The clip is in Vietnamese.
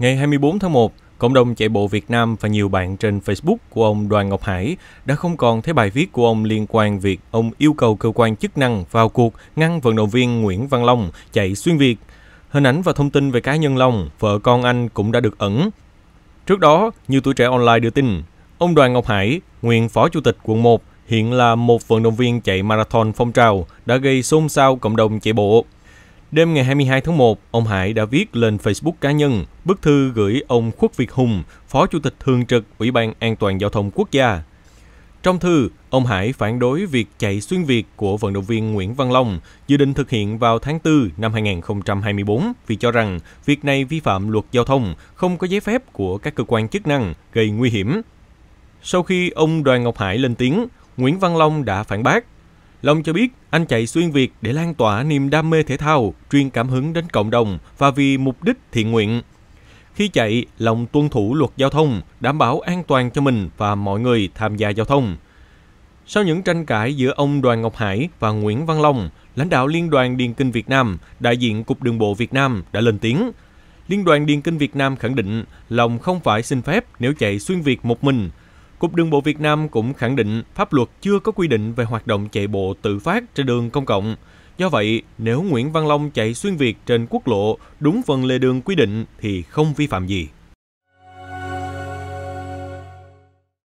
Ngày 24 tháng 1, cộng đồng chạy bộ Việt Nam và nhiều bạn trên Facebook của ông Đoàn Ngọc Hải đã không còn thấy bài viết của ông liên quan việc ông yêu cầu cơ quan chức năng vào cuộc ngăn vận động viên Nguyễn Văn Long chạy xuyên Việt. Hình ảnh và thông tin về cá nhân Long, vợ con anh cũng đã được ẩn. Trước đó, như tuổi trẻ online đưa tin, ông Đoàn Ngọc Hải, nguyên phó chủ tịch quận 1, hiện là một vận động viên chạy marathon phong trào, đã gây xôn xao cộng đồng chạy bộ. Đêm ngày 22 tháng 1, ông Hải đã viết lên Facebook cá nhân bức thư gửi ông Khuất Việt Hùng, Phó Chủ tịch Thường trực Ủy ban An toàn Giao thông Quốc gia. Trong thư, ông Hải phản đối việc chạy xuyên Việt của vận động viên Nguyễn Văn Long dự định thực hiện vào tháng 4 năm 2024 vì cho rằng việc này vi phạm luật giao thông, không có giấy phép của các cơ quan chức năng, gây nguy hiểm. Sau khi ông Đoàn Ngọc Hải lên tiếng, Nguyễn Văn Long đã phản bác Long cho biết anh chạy xuyên Việt để lan tỏa niềm đam mê thể thao, truyền cảm hứng đến cộng đồng và vì mục đích thiện nguyện. Khi chạy, Long tuân thủ luật giao thông, đảm bảo an toàn cho mình và mọi người tham gia giao thông. Sau những tranh cãi giữa ông Đoàn Ngọc Hải và Nguyễn Văn Long, lãnh đạo Liên đoàn Điền Kinh Việt Nam, đại diện Cục Đường bộ Việt Nam đã lên tiếng. Liên đoàn Điền Kinh Việt Nam khẳng định Long không phải xin phép nếu chạy xuyên Việt một mình Cục Đường bộ Việt Nam cũng khẳng định pháp luật chưa có quy định về hoạt động chạy bộ tự phát trên đường công cộng. Do vậy, nếu Nguyễn Văn Long chạy xuyên Việt trên quốc lộ đúng phần lề đường quy định thì không vi phạm gì.